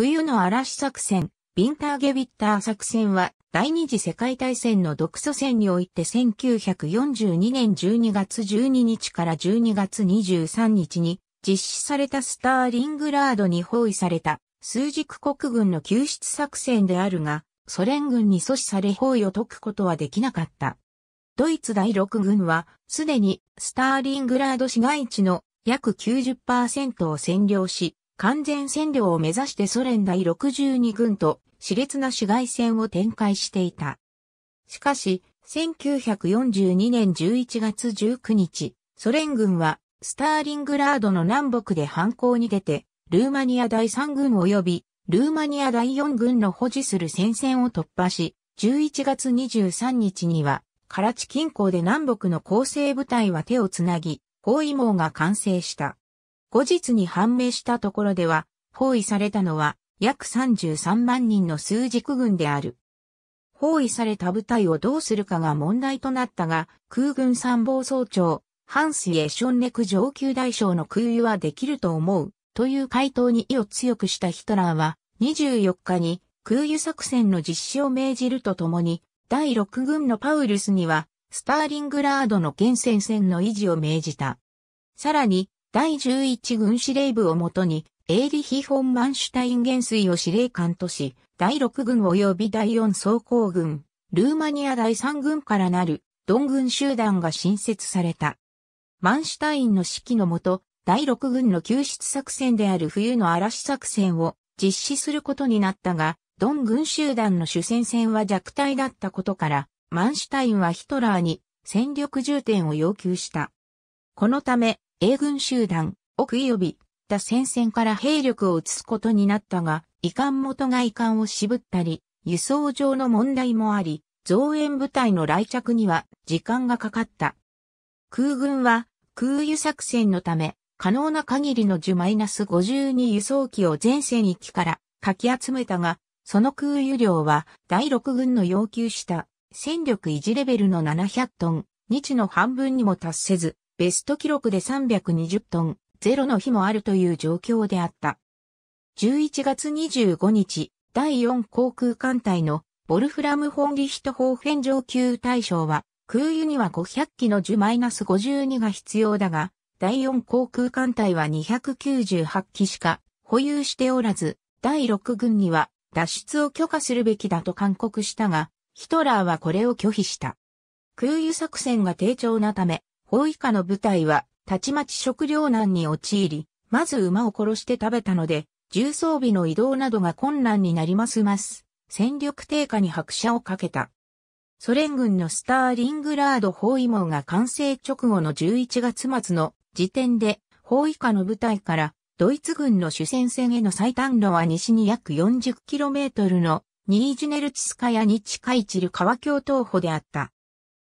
冬の嵐作戦、ビンターゲビッター作戦は、第二次世界大戦の独ソ戦において1942年12月12日から12月23日に実施されたスターリングラードに包囲された数軸国軍の救出作戦であるが、ソ連軍に阻止され包囲を解くことはできなかった。ドイツ第6軍は、すでにスターリングラード市街地の約90%を占領し、完全占領を目指してソ連第62軍と熾烈な市街戦を展開していた。しかし、1942年11月19日、ソ連軍はスターリングラードの南北で反抗に出て、ルーマニア第3軍及びルーマニア第4軍の保持する戦線を突破し、11月23日には、カラチ近郊で南北の構成部隊は手をつなぎ、包囲網が完成した。後日に判明したところでは、包囲されたのは約33万人の数軸軍である。包囲された部隊をどうするかが問題となったが、空軍参謀総長、ハンス・イェションネク上級大将の空輸はできると思う、という回答に意を強くしたヒトラーは、24日に空輸作戦の実施を命じるとともに、第6軍のパウルスには、スターリングラードの厳選戦の維持を命じた。さらに、第11軍司令部をもとに、エーリヒ・フォン・マンシュタイン元帥を司令官とし、第6軍及び第4装甲軍、ルーマニア第3軍からなる、ドン軍集団が新設された。マンシュタインの指揮のもと、第6軍の救出作戦である冬の嵐作戦を実施することになったが、ドン軍集団の主戦線は弱体だったことから、マンシュタインはヒトラーに戦力重点を要求した。このため、英軍集団、奥及び、た戦線から兵力を移すことになったが、遺憾元が遺憾を渋ったり、輸送上の問題もあり、増援部隊の来着には時間がかかった。空軍は空輸作戦のため、可能な限りの10-52輸送機を前線一機からかき集めたが、その空輸量は第6軍の要求した戦力維持レベルの700トン、日の半分にも達せず、ベスト記録で320トン、ゼロの日もあるという状況であった。11月25日、第4航空艦隊のボルフラム・ホンリヒト法変上級大将は、空輸には500機の10-52が必要だが、第4航空艦隊は298機しか保有しておらず、第6軍には脱出を許可するべきだと勧告したが、ヒトラーはこれを拒否した。空輸作戦が低調なため、包囲下の部隊は、たちまち食糧難に陥り、まず馬を殺して食べたので、重装備の移動などが困難になりますます。戦力低下に拍車をかけた。ソ連軍のスターリングラード包囲網が完成直後の11月末の時点で、包囲下の部隊から、ドイツ軍の主戦線への最短路は西に約 40km のニージュネルチスカヤに近いチル川橋東歩であった。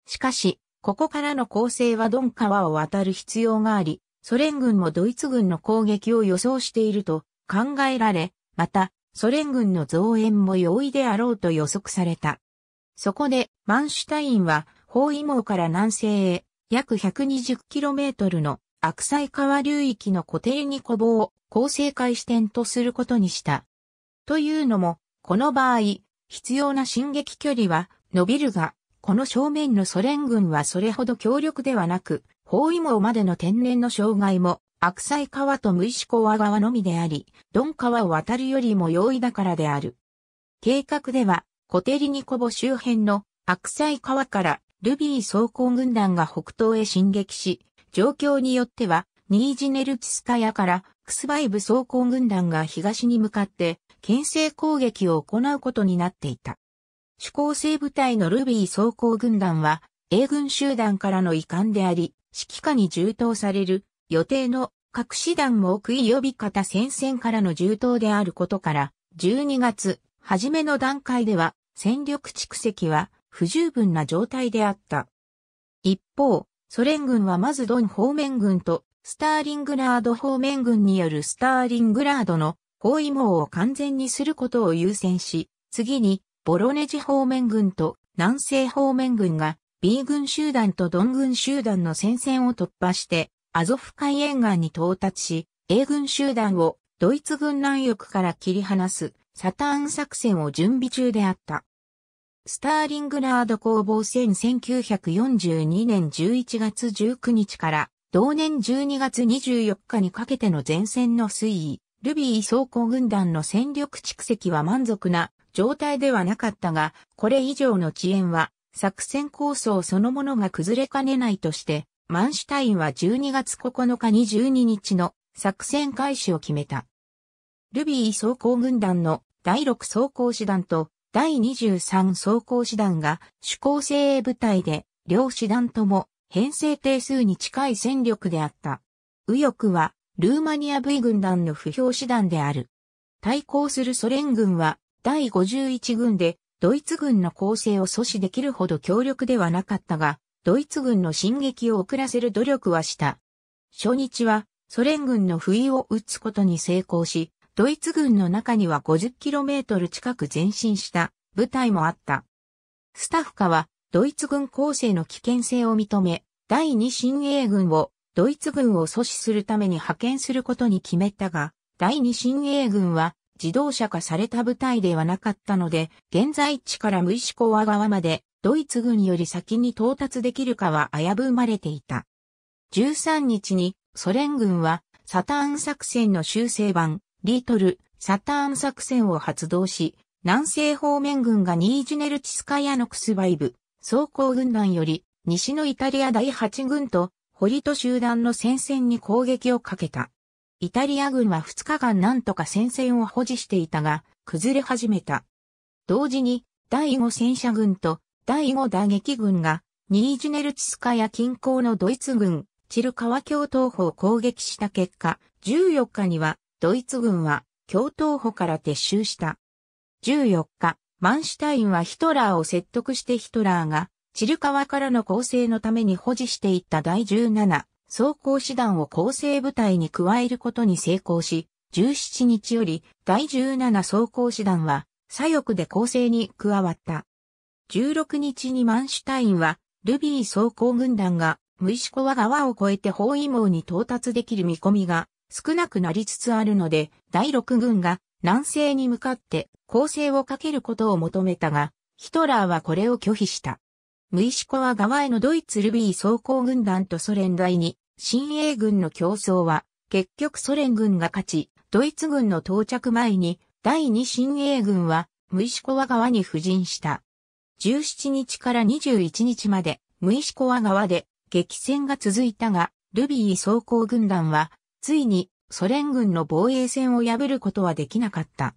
しかし、ここからの攻勢はドン川を渡る必要があり、ソ連軍もドイツ軍の攻撃を予想していると考えられ、また、ソ連軍の増援も容易であろうと予測された。そこで、マンシュタインは、包囲網から南西へ、約 120km の悪災川流域の固定に古防を構成開始点とすることにした。というのも、この場合、必要な進撃距離は伸びるが、この正面のソ連軍はそれほど強力ではなく、包囲網までの天然の障害も、悪災川と無石川川のみであり、ドン川を渡るよりも容易だからである。計画では、コテリニコボ周辺の悪災川からルビー装甲軍団が北東へ進撃し、状況によっては、ニージネルツスカヤからクスバイブ装甲軍団が東に向かって、牽制攻撃を行うことになっていた。主攻勢部隊のルビー装甲軍団は、英軍集団からの遺憾であり、指揮下に充当される予定の各師団も食い呼び方戦線からの充当であることから、12月、初めの段階では、戦力蓄積は不十分な状態であった。一方、ソ連軍はまずドン方面軍とスターリングラード方面軍によるスターリングラードの包囲網を完全にすることを優先し、次にボロネジ方面軍と南西方面軍が B 軍集団とドン軍集団の戦線を突破してアゾフ海沿岸に到達し A 軍集団をドイツ軍南翼から切り離すサターン作戦を準備中であった。スターリングラード攻防戦1942年11月19日から同年12月24日にかけての前線の推移、ルビー装甲軍団の戦力蓄積は満足な状態ではなかったが、これ以上の遅延は作戦構想そのものが崩れかねないとして、マンシュタインは12月9日に12日の作戦開始を決めた。ルビー装甲軍団の第6装甲師団と第23装甲師団が主攻精鋭部隊で、両師団とも編成定数に近い戦力であった。右翼はルーマニア V 軍団の不評師団である。対抗するソ連軍は第51軍でドイツ軍の攻勢を阻止できるほど強力ではなかったが、ドイツ軍の進撃を遅らせる努力はした。初日はソ連軍の不意を打つことに成功し、ドイツ軍の中には 50km 近く前進した部隊もあった。スタッフ課はドイツ軍攻勢の危険性を認め、第2新衛軍をドイツ軍を阻止するために派遣することに決めたが、第2新衛軍は自動車化された部隊ではなかったので、現在地から無意識コア側までドイツ軍より先に到達できるかは危ぶまれていた。13日にソ連軍はサターン作戦の修正版、リートル、サターン作戦を発動し、南西方面軍がニージュネルチスカヤノクスバイブ、装甲軍団より西のイタリア第8軍と、堀と集団の戦線に攻撃をかけた。イタリア軍は2日間なんとか戦線を保持していたが、崩れ始めた。同時に、第5戦車軍と第5打撃軍が、ニージュネルツスカや近郊のドイツ軍、チルカワ共闘方を攻撃した結果、14日には、ドイツ軍は、共闘方から撤収した。14日、マンシュタインはヒトラーを説得してヒトラーが、チルカワからの攻勢のために保持していった第17、装甲師団を構成部隊に加えることに成功し、17日より第17装甲師団は左翼で構成に加わった。16日にマンシュタインはルビー装甲軍団がムイシコワ川を越えて包囲網に到達できる見込みが少なくなりつつあるので、第6軍が南西に向かって攻勢をかけることを求めたが、ヒトラーはこれを拒否した。ムイシコワ側へのドイツルビー装甲軍団とソ連第二、新英軍の競争は、結局ソ連軍が勝ち、ドイツ軍の到着前に、第二新英軍は、ムイシコワ側に布陣した。17日から21日まで、ムイシコワ側で、激戦が続いたが、ルビー装甲軍団は、ついに、ソ連軍の防衛線を破ることはできなかった。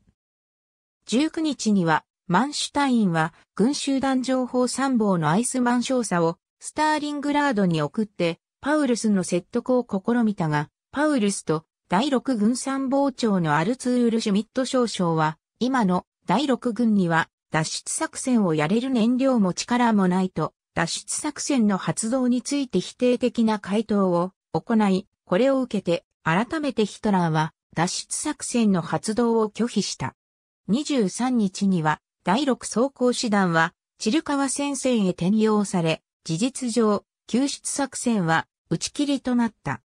19日には、マンシュタインは軍集団情報参謀のアイスマン少佐をスターリングラードに送ってパウルスの説得を試みたが、パウルスと第6軍参謀長のアルツール・シュミット少将は今の第6軍には脱出作戦をやれる燃料も力もないと脱出作戦の発動について否定的な回答を行い、これを受けて改めてヒトラーは脱出作戦の発動を拒否した。23日には第6装甲師団は、鶴川戦線へ転用され、事実上、救出作戦は打ち切りとなった。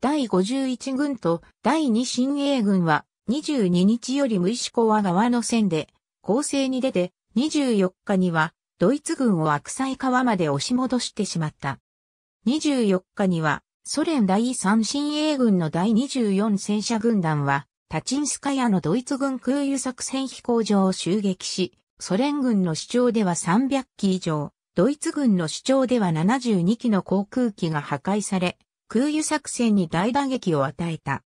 第51軍と第2新鋭軍は、22日より無石ア側の線で、攻勢に出て、24日には、ドイツ軍を悪災川まで押し戻してしまった。24日には、ソ連第3新鋭軍の第24戦車軍団は、タチンスカヤのドイツ軍空輸作戦飛行場を襲撃し、ソ連軍の主張では300機以上、ドイツ軍の主張では72機の航空機が破壊され、空輸作戦に大打撃を与えた。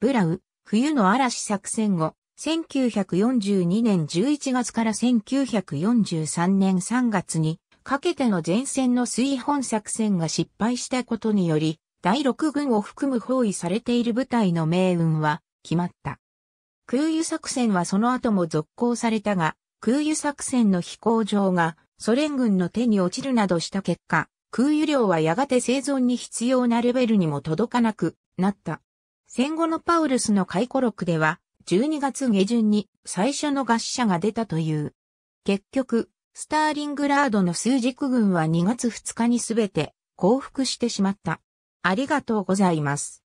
ブラウ、冬の嵐作戦後、1942年11月から1943年3月にかけての前線の水本作戦が失敗したことにより、第6軍を含む包囲されている部隊の命運は決まった。空輸作戦はその後も続行されたが、空輸作戦の飛行場がソ連軍の手に落ちるなどした結果、空輸量はやがて生存に必要なレベルにも届かなくなった。戦後のパウルスの回顧録では、12月下旬に最初の餓死者が出たという。結局、スターリングラードの数軸軍は2月2日にすべて降伏してしまった。ありがとうございます。